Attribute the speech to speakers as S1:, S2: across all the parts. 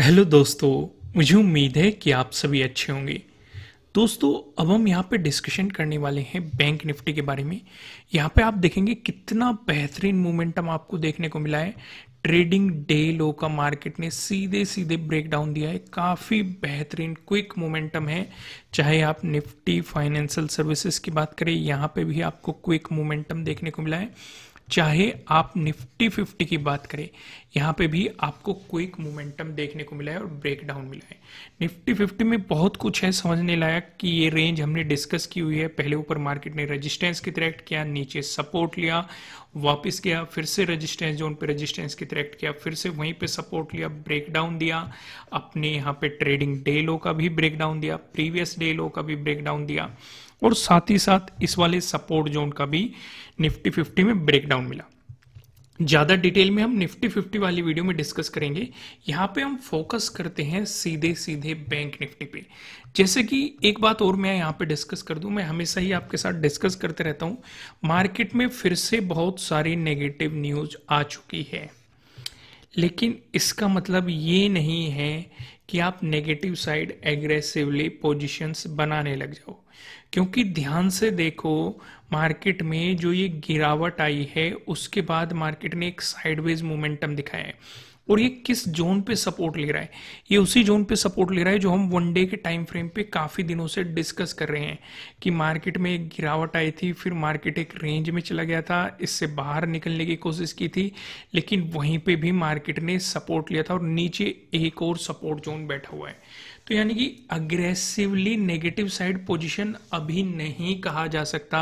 S1: hello दोस्तों मुझे उम्मीद है कि आप सभी अच्छे होंगे दोस्तों अब हम यहाँ पे डिस्कशन करने वाले हैं बैंक निफ्टी के बारे में यहाँ पे आप देखेंगे कितना बेहतरीन मोमेंटम आपको देखने को मिला है ट्रेडिंग डे लो का मार्केट ने सीधे सीधे ब्रेक डाउन दिया है काफ़ी बेहतरीन क्विक मोमेंटम है चाहे आप निफ्टी फाइनेंशियल सर्विसेज की बात करें यहाँ पे भी आपको क्विक मोमेंटम देखने को मिला है चाहे आप निफ्टी फिफ्टी की बात करें यहाँ पे भी आपको क्विक मोमेंटम देखने को मिला है और ब्रेक डाउन मिला है निफ्टी फिफ्टी में बहुत कुछ है समझने लायक कि ये रेंज हमने डिस्कस की हुई है पहले ऊपर मार्केट ने रेजिस्टेंस की तरह किया नीचे सपोर्ट लिया वापस गया फिर से रेजिस्टेंस जोन पे रेजिस्टेंस की तरह किया फिर से वहीं पे सपोर्ट लिया ब्रेकडाउन दिया अपने यहाँ पे ट्रेडिंग डे लो का भी ब्रेकडाउन दिया प्रीवियस डे लो का भी ब्रेकडाउन दिया और साथ ही साथ इस वाले सपोर्ट जोन का भी निफ्टी फिफ्टी में ब्रेकडाउन मिला ज़्यादा डिटेल में हम निफ्टी फिफ्टी वाली वीडियो में डिस्कस करेंगे यहाँ पे हम फोकस करते हैं सीधे सीधे बैंक निफ्टी पे जैसे कि एक बात और मैं यहाँ पे डिस्कस कर दू मैं हमेशा ही आपके साथ डिस्कस करते रहता हूँ मार्केट में फिर से बहुत सारी नेगेटिव न्यूज आ चुकी है लेकिन इसका मतलब ये नहीं है कि आप नेगेटिव साइड एग्रेसिवली पोजिशंस बनाने लग जाओ क्योंकि ध्यान से देखो मार्केट में जो ये गिरावट आई है उसके बाद मार्केट ने एक साइडवेज मोमेंटम दिखाया है और ये किस जोन पे सपोर्ट ले रहा है ये उसी जोन पे सपोर्ट ले रहा है जो हम वन डे के टाइम फ्रेम पे काफ़ी दिनों से डिस्कस कर रहे हैं कि मार्केट में एक गिरावट आई थी फिर मार्केट एक रेंज में चला गया था इससे बाहर निकलने की कोशिश की थी लेकिन वहीं पे भी मार्केट ने सपोर्ट लिया था और नीचे एक और सपोर्ट जोन बैठा हुआ है तो यानी कि अग्रेसिवली नेगेटिव साइड पोजीशन अभी नहीं कहा जा सकता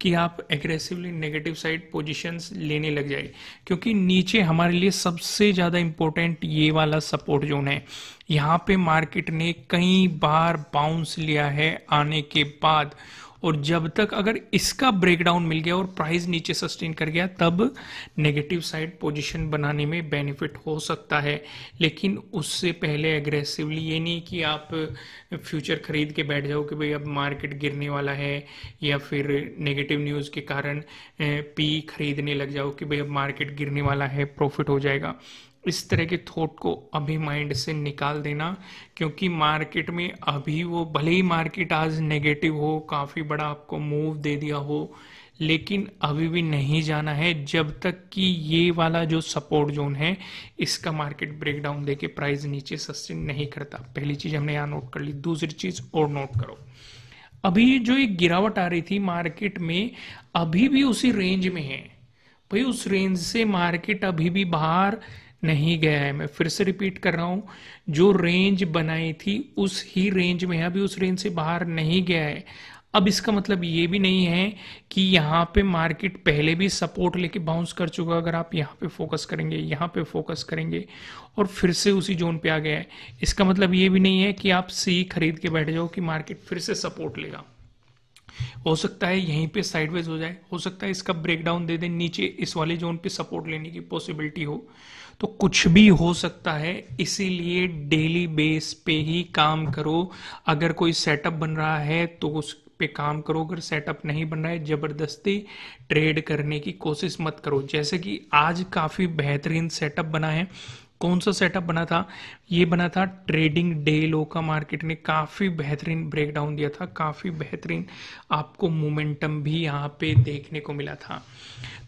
S1: कि आप एग्रेसिवली नेगेटिव साइड पोजीशंस लेने लग जाए क्योंकि नीचे हमारे लिए सबसे ज़्यादा इम्पोर्टेंट ये वाला सपोर्ट जोन है यहाँ पे मार्केट ने कई बार बाउंस लिया है आने के बाद और जब तक अगर इसका ब्रेकडाउन मिल गया और प्राइस नीचे सस्टेन कर गया तब नेगेटिव साइड पोजीशन बनाने में बेनिफिट हो सकता है लेकिन उससे पहले एग्रेसिवली ये नहीं कि आप फ्यूचर खरीद के बैठ जाओ कि भाई अब मार्केट गिरने वाला है या फिर नेगेटिव न्यूज़ के कारण पी खरीदने लग जाओ कि भाई अब मार्केट गिरने वाला है प्रॉफिट हो जाएगा इस तरह के थॉट को अभी माइंड से निकाल देना क्योंकि मार्केट में अभी वो भले ही मार्केट आज नेगेटिव हो काफ़ी बड़ा आपको मूव दे दिया हो लेकिन अभी भी नहीं जाना है जब तक कि ये वाला जो सपोर्ट जोन है इसका मार्केट ब्रेकडाउन देके प्राइस नीचे सस्टेन नहीं करता पहली चीज़ हमने यहाँ नोट कर ली दूसरी चीज़ और नोट करो अभी जो एक गिरावट आ रही थी मार्केट में अभी भी उसी रेंज में है भाई उस रेंज से मार्केट अभी भी बाहर नहीं गया है मैं फिर से रिपीट कर रहा हूँ जो रेंज बनाई थी उस ही रेंज में अभी उस रेंज से बाहर नहीं गया है अब इसका मतलब ये भी नहीं है कि यहाँ पे मार्केट पहले भी सपोर्ट लेके बाउंस कर चुका अगर आप यहाँ पे फोकस करेंगे यहाँ पे फोकस करेंगे और फिर से उसी जोन पे आ गया है इसका मतलब ये भी नहीं है कि आप सी खरीद के बैठ जाओ कि मार्केट फिर से सपोर्ट लेगा हो सकता है यहीं पे साइडवेज हो जाए हो सकता है इसका ब्रेकडाउन दे दे नीचे इस वाले जोन पे सपोर्ट लेने की पॉसिबिलिटी हो तो कुछ भी हो सकता है इसीलिए डेली बेस पे ही काम करो अगर कोई सेटअप बन रहा है तो उस पे काम करो अगर सेटअप नहीं बन रहा है ज़बरदस्ती ट्रेड करने की कोशिश मत करो जैसे कि आज काफ़ी बेहतरीन सेटअप बना है कौन सा सेटअप बना था ये बना था ट्रेडिंग डे लो का मार्केट ने काफ़ी बेहतरीन ब्रेकडाउन दिया था काफ़ी बेहतरीन आपको मोमेंटम भी यहाँ पे देखने को मिला था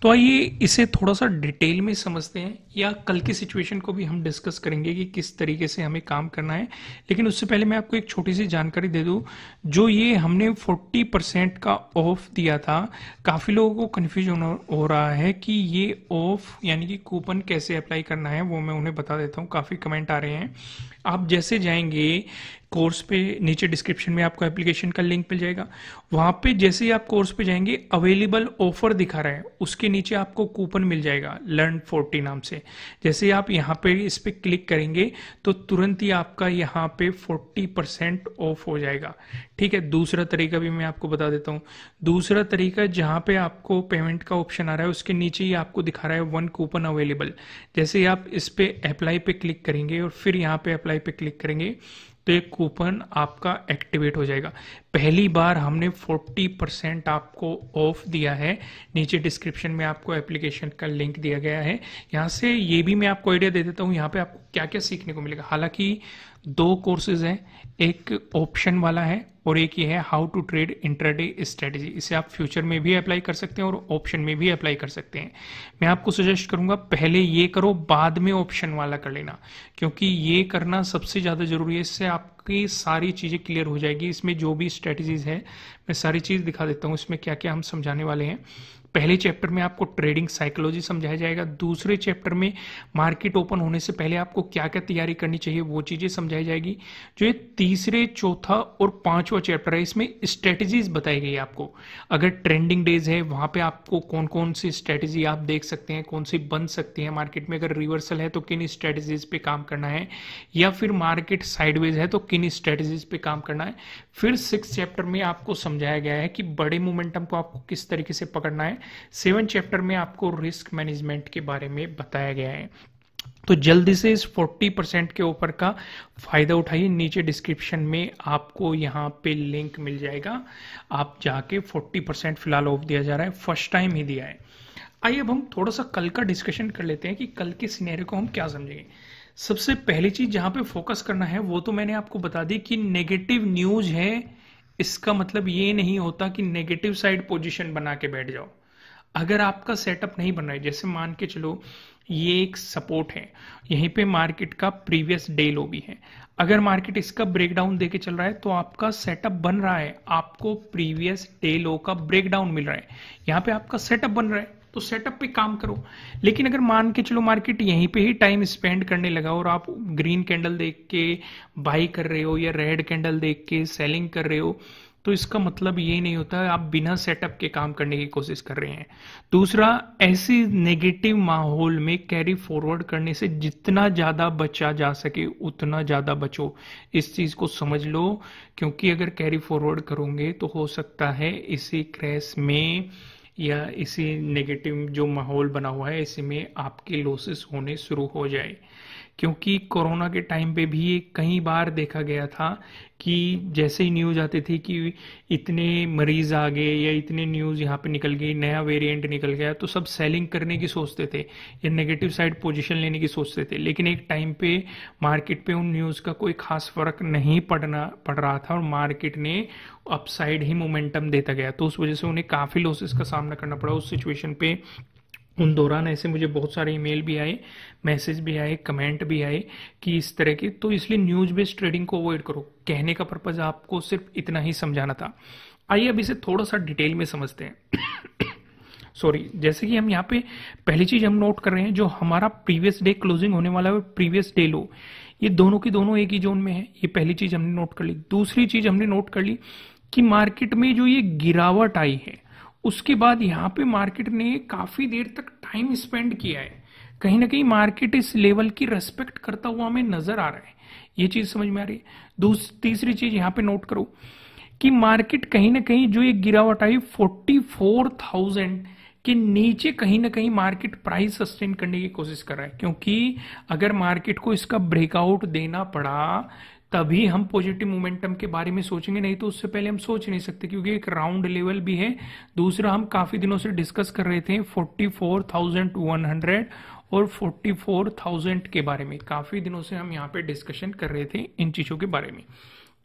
S1: तो आइए इसे थोड़ा सा डिटेल में समझते हैं या कल की सिचुएशन को भी हम डिस्कस करेंगे कि किस तरीके से हमें काम करना है लेकिन उससे पहले मैं आपको एक छोटी सी जानकारी दे दूँ जो ये हमने फोर्टी परसेंट का ऑफ दिया था काफ़ी लोगों को कन्फ्यूजन हो रहा है कि ये ऑफ यानी कि कूपन कैसे अप्लाई करना है वो मैं उन्हें बता देता हूँ काफ़ी कमेंट आ रहे हैं आप जैसे जाएंगे कोर्स पे नीचे डिस्क्रिप्शन में आपको एप्लीकेशन का लिंक मिल जाएगा वहाँ पे जैसे ही आप कोर्स पे जाएंगे अवेलेबल ऑफर दिखा रहा है उसके नीचे आपको कूपन मिल जाएगा लर्न फोर्टी नाम से जैसे ही आप यहाँ पे इस पर क्लिक करेंगे तो तुरंत ही आपका यहाँ पे फोर्टी परसेंट ऑफ हो जाएगा ठीक है दूसरा तरीका भी मैं आपको बता देता हूँ दूसरा तरीका जहाँ पे आपको पेमेंट का ऑप्शन आ रहा है उसके नीचे ही आपको दिखा रहा है वन कूपन अवेलेबल जैसे ही आप इस पर अप्लाई पे क्लिक करेंगे और फिर यहाँ पे अप्लाई पे क्लिक करेंगे तो ये कूपन आपका एक्टिवेट हो जाएगा पहली बार हमने 40 परसेंट आपको ऑफ दिया है नीचे डिस्क्रिप्शन में आपको एप्लीकेशन का लिंक दिया गया है यहाँ से ये भी मैं आपको आइडिया दे देता हूँ यहाँ पे आपको क्या क्या सीखने को मिलेगा हालांकि दो कोर्सेज हैं एक ऑप्शन वाला है और एक ये है how to trade intraday strategy इसे आप फ्यूचर में भी अप्लाई कर सकते हैं और ऑप्शन में भी अप्लाई कर सकते हैं मैं आपको सजेस्ट करूंगा पहले ये करो बाद में ऑप्शन वाला कर लेना क्योंकि ये करना सबसे ज़्यादा ज़रूरी है इससे आपकी सारी चीज़ें क्लियर हो जाएगी इसमें जो भी स्ट्रेटजीज है मैं सारी चीज़ दिखा देता हूँ इसमें क्या क्या हम समझाने वाले हैं पहले चैप्टर में आपको ट्रेडिंग साइकोलॉजी समझाया जाएगा दूसरे चैप्टर में मार्केट ओपन होने से पहले आपको क्या क्या तैयारी करनी चाहिए वो चीज़ें समझाई जाएगी जो ये तीसरे चौथा और पांचवा चैप्टर है इसमें स्ट्रेटजीज बताई गई आपको अगर ट्रेंडिंग डेज है वहाँ पर आपको कौन कौन सी स्ट्रेटजी आप देख सकते हैं कौन सी बन सकती है मार्केट में अगर रिवर्सल है तो किन स्ट्रैटेजीज पे काम करना है या फिर मार्केट साइडवेज है तो किन स्ट्रैटेजीज पे काम करना है फिर सिक्स चैप्टर में आपको समझाया गया है कि बड़े मोमेंटम को आपको किस तरीके से पकड़ना है सेवन चैप्टर में आपको रिस्क मैनेजमेंट के बारे में बताया गया है तो जल्दी से इस 40 परसेंट के ऊपर का फायदा उठाइए नीचे डिस्क्रिप्शन में आपको यहाँ पे लिंक मिल जाएगा आप जाके 40 परसेंट फिलहाल ऑफ दिया जा रहा है फर्स्ट टाइम ही दिया है आइए अब हम थोड़ा सा कल का डिस्कशन कर लेते हैं कि कल के सिनेरियो को हम क्या समझेंगे सबसे पहली चीज जहां पे फोकस करना है वो तो मैंने आपको बता दी कि नेगेटिव न्यूज है इसका मतलब ये नहीं होता कि नेगेटिव साइड पोजिशन बना के बैठ जाओ अगर आपका सेटअप नहीं बन रहा है जैसे मान के चलो ये एक सपोर्ट है यहीं पे मार्केट का प्रीवियस डे लो भी है अगर मार्केट इसका ब्रेकडाउन देके चल रहा है तो आपका सेटअप बन रहा है आपको प्रीवियस डे लो का ब्रेकडाउन मिल रहा है यहाँ पे आपका सेटअप बन रहा है तो सेटअप पे काम करो लेकिन अगर मान के चलो मार्केट यहीं पे ही टाइम स्पेंड करने लगा और आप ग्रीन कैंडल देख के बाई कर रहे हो या रेड कैंडल देख के सेलिंग कर रहे हो तो इसका मतलब ये नहीं होता है आप बिना सेटअप के काम करने की कोशिश कर रहे हैं दूसरा ऐसे नेगेटिव माहौल में कैरी फॉरवर्ड करने से जितना ज़्यादा बचा जा सके उतना ज़्यादा बचो इस चीज़ को समझ लो क्योंकि अगर कैरी फॉरवर्ड करोगे तो हो सकता है इसी क्रैश में या इसी नेगेटिव जो माहौल बना हुआ है इसी में आपके लॉसेस होने शुरू हो जाए क्योंकि कोरोना के टाइम पे भी कई बार देखा गया था कि जैसे ही न्यूज आते थे कि इतने मरीज आ गए या इतने न्यूज यहाँ पे निकल गई नया वेरिएंट निकल गया तो सब सेलिंग करने की सोचते थे या नेगेटिव साइड पोजीशन लेने की सोचते थे लेकिन एक टाइम पे मार्केट पे उन न्यूज का कोई खास फर्क नहीं पड़ना पड़ रहा था और मार्केट ने अपसाइड ही मोमेंटम देता गया तो उस वजह से उन्हें काफी लॉसेस का सामना करना पड़ा उस सिचुएशन पे उन दौरान ऐसे मुझे बहुत सारे ईमेल भी आए मैसेज भी आए कमेंट भी आए कि इस तरह के तो इसलिए न्यूज़ बेस्ड ट्रेडिंग को अवॉइड करो कहने का पर्पज़ आपको सिर्फ इतना ही समझाना था आइए अब इसे थोड़ा सा डिटेल में समझते हैं सॉरी जैसे कि हम यहाँ पे पहली चीज़ हम नोट कर रहे हैं जो हमारा प्रीवियस डे क्लोजिंग होने वाला है प्रीवियस डे लो ये दोनों की दोनों एक ही जोन में है ये पहली चीज़ हमने नोट कर ली दूसरी चीज़ हमने नोट कर ली कि मार्केट में जो ये गिरावट आई है उसके बाद यहाँ पे मार्केट ने काफ़ी देर तक टाइम स्पेंड किया है कहीं ना कहीं मार्केट इस लेवल की रेस्पेक्ट करता हुआ हमें नज़र आ रहा है ये चीज़ समझ में आ रही है तीसरी चीज़ यहाँ पे नोट करो कि मार्केट कहीं ना कहीं जो ये गिरावट आई 44,000 के नीचे कहीं ना कहीं मार्केट प्राइस सस्टेन करने की कोशिश कर रहा है क्योंकि अगर मार्केट को इसका ब्रेकआउट देना पड़ा तभी हम पॉजिटिव मोमेंटम के बारे में सोचेंगे नहीं तो उससे पहले हम सोच नहीं सकते क्योंकि एक राउंड लेवल भी है दूसरा हम काफी दिनों से डिस्कस कर रहे थे forty four thousand one hundred और फोर्टी फोर थाउजेंड के बारे में काफी दिनों से हम यहाँ पे डिस्कशन कर रहे थे इन चीजों के बारे में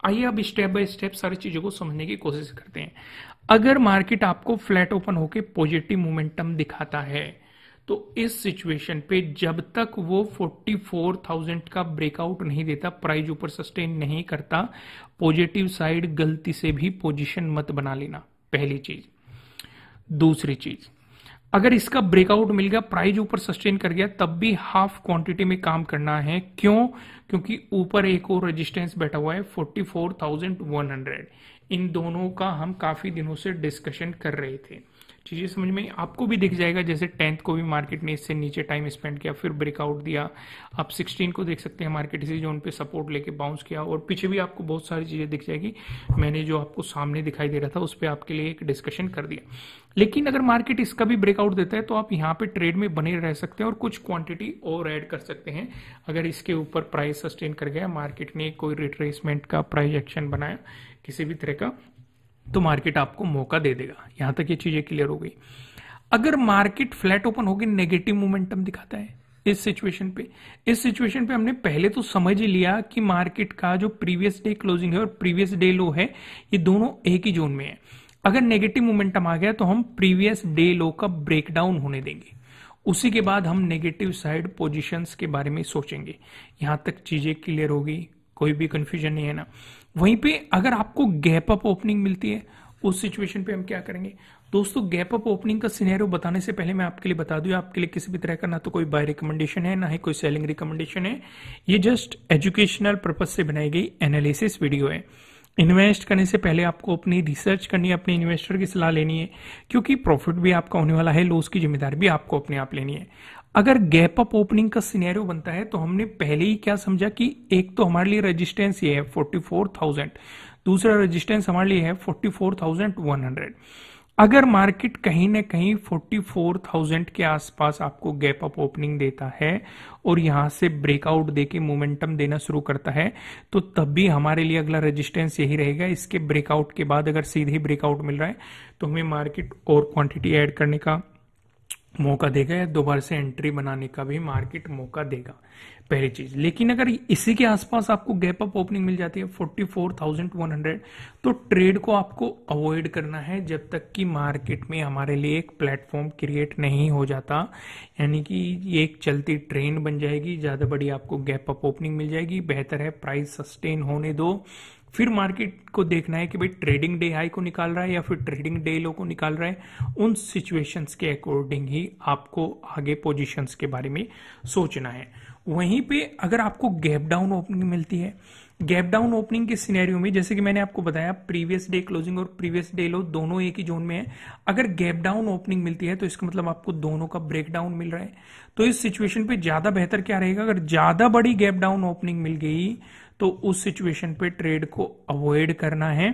S1: आइए अब स्टेप बाय स्टेप सारी चीजों को समझने की कोशिश करते हैं अगर मार्केट आपको फ्लैट ओपन होकर पॉजिटिव मोमेंटम दिखाता है तो इस सिचुएशन पे जब तक वो 44,000 का ब्रेकआउट नहीं देता प्राइज ऊपर सस्टेन नहीं करता पॉजिटिव साइड गलती से भी पोजीशन मत बना लेना पहली चीज दूसरी चीज अगर इसका ब्रेकआउट मिल गया प्राइज ऊपर सस्टेन कर गया तब भी हाफ क्वांटिटी में काम करना है क्यों क्योंकि ऊपर एक और रेजिस्टेंस बैठा हुआ है 44,100 इन दोनों का हम काफी दिनों से डिस्कशन कर रहे थे चीज़ें समझ में आपको भी दिख जाएगा जैसे टेंथ को भी मार्केट ने इससे नीचे टाइम स्पेंड किया फिर ब्रेकआउट दिया आप सिक्सटीन को देख सकते हैं मार्केट इसी जोन पे सपोर्ट लेके बाउंस किया और पीछे भी आपको बहुत सारी चीज़ें दिख जाएगी मैंने जो आपको सामने दिखाई दे रहा था उस पर आपके लिए एक डिस्कशन कर दिया लेकिन अगर मार्केट इसका भी ब्रेकआउट देता है तो आप यहाँ पे ट्रेड में बने रह सकते हैं और कुछ क्वांटिटी और ऐड कर सकते हैं अगर इसके ऊपर प्राइस सस्टेन कर गया मार्केट ने कोई रिट्रेसमेंट का प्राइस एक्शन बनाया किसी भी तरह का तो मार्केट आपको मौका दे देगा यहां तक ये चीजें क्लियर हो गई अगर मार्केट फ्लैट ओपन होगी नेगेटिव मोमेंटम दिखाता है इस सिचुएशन पे इस सिचुएशन पे हमने पहले तो समझ ही लिया कि मार्केट का जो प्रीवियस डे क्लोजिंग है और प्रीवियस डे लो है ये दोनों एक ही जोन में है अगर नेगेटिव मोमेंटम आ गया तो हम प्रीवियस डे लो का ब्रेकडाउन होने देंगे उसी के बाद हम नेगेटिव साइड पोजीशंस के बारे में सोचेंगे यहां तक चीजें क्लियर होगी कोई भी कंफ्यूजन नहीं है ना वहीं पे अगर आपको गैप अप ओपनिंग मिलती है उस सिचुएशन पे हम क्या करेंगे दोस्तों गैप अप ओपनिंग का सिनेरियो बताने से पहले मैं आपके लिए बता दूं आपके लिए किसी भी तरह का ना तो कोई बाय रिकमेंडेशन है ना ही कोई सेलिंग रिकमेंडेशन है ये जस्ट एजुकेशनल पर्पज से बनाई गई एनालिसिस वीडियो है इन्वेस्ट करने से पहले आपको अपनी रिसर्च करनी है अपने इन्वेस्टर की सलाह लेनी है क्योंकि प्रॉफिट भी आपका होने वाला है लॉस की जिम्मेदारी भी आपको अपने आप लेनी है अगर गैप अप ओपनिंग का सिनेरियो बनता है तो हमने पहले ही क्या समझा कि एक तो हमारे लिए रेजिस्टेंस ये है 44,000 दूसरा रेजिस्टेंस हमारे लिए है 44,100 अगर मार्केट कहीं ना कहीं 44,000 के आसपास आपको गैप अप ओपनिंग देता है और यहां से ब्रेकआउट देके मोमेंटम देना शुरू करता है तो तब भी हमारे लिए अगला रेजिस्टेंस यही रहेगा इसके ब्रेकआउट के बाद अगर सीधे ब्रेकआउट मिल रहा है तो हमें मार्केट और क्वांटिटी एड करने का मौका देगा या दोबारा से एंट्री बनाने का भी मार्केट मौका देगा पहली चीज लेकिन अगर इसी के आसपास आपको गैप अप ओपनिंग मिल जाती है 44,100 तो ट्रेड को आपको अवॉइड करना है जब तक कि मार्केट में हमारे लिए एक प्लेटफॉर्म क्रिएट नहीं हो जाता यानी कि ये एक चलती ट्रेन बन जाएगी ज़्यादा बड़ी आपको गैप अप ओपनिंग मिल जाएगी बेहतर है प्राइस सस्टेन होने दो फिर मार्केट को देखना है कि भाई ट्रेडिंग डे हाई को निकाल रहा है या फिर ट्रेडिंग डे लो को निकाल रहा है उन सिचुएशंस के अकॉर्डिंग ही आपको आगे पोजीशंस के बारे में सोचना है वहीं पे अगर आपको गैप डाउन ओपनिंग मिलती है गैप डाउन ओपनिंग के सिनेरियो में जैसे कि मैंने आपको बताया प्रीवियस डे क्लोजिंग और प्रीवियस डे लो दोनों एक ही जोन में है अगर गैप डाउन ओपनिंग मिलती है तो इसका मतलब आपको दोनों का ब्रेक डाउन मिल रहा है तो इस सिचुएशन पे ज्यादा बेहतर क्या रहेगा अगर ज्यादा बड़ी गैप डाउन ओपनिंग मिल गई तो उस सिचुएशन पे ट्रेड को अवॉइड करना है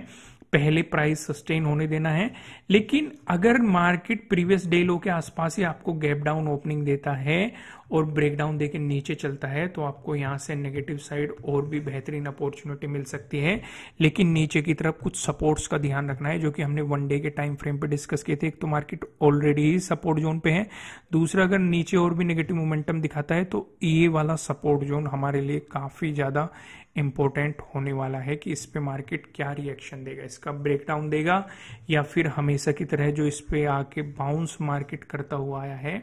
S1: पहले प्राइस सस्टेन होने देना है लेकिन अगर मार्केट प्रीवियस डे लो के आसपास ही आपको गैप डाउन ओपनिंग देता है और ब्रेकडाउन देके नीचे चलता है तो आपको यहां से नेगेटिव साइड और भी बेहतरीन अपॉर्चुनिटी मिल सकती है लेकिन नीचे की तरफ कुछ सपोर्ट्स का ध्यान रखना है जो कि हमने वन डे के टाइम फ्रेम पे डिस्कस किए थे एक तो मार्केट ऑलरेडी ही सपोर्ट जोन पे है दूसरा अगर नीचे और भी नेगेटिव मोमेंटम दिखाता है तो ये वाला सपोर्ट जोन हमारे लिए काफी ज्यादा इम्पोर्टेंट होने वाला है कि इस पे मार्केट क्या रिएक्शन देगा इसका ब्रेकडाउन देगा या फिर हमेशा की तरह जो इस पे आके बाउंस मार्केट करता हुआ आया है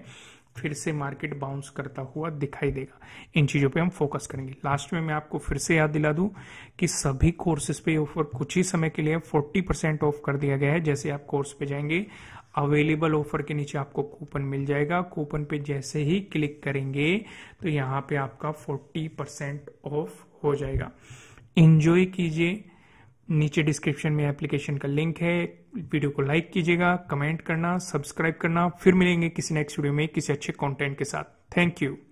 S1: फिर से मार्केट बाउंस करता हुआ दिखाई देगा इन चीज़ों पे हम फोकस करेंगे लास्ट में मैं आपको फिर से याद दिला दूं कि सभी कोर्सेज पे ऑफर कुछ ही समय के लिए 40 परसेंट ऑफ कर दिया गया है जैसे आप कोर्स पे जाएंगे अवेलेबल ऑफर के नीचे आपको कूपन मिल जाएगा कूपन पे जैसे ही क्लिक करेंगे तो यहाँ पे आपका 40 परसेंट ऑफ हो जाएगा इन्जॉय कीजिए नीचे डिस्क्रिप्शन में एप्लीकेशन का लिंक है वीडियो को लाइक कीजिएगा कमेंट करना सब्सक्राइब करना फिर मिलेंगे किसी नेक्स्ट वीडियो में किसी अच्छे कंटेंट के साथ थैंक यू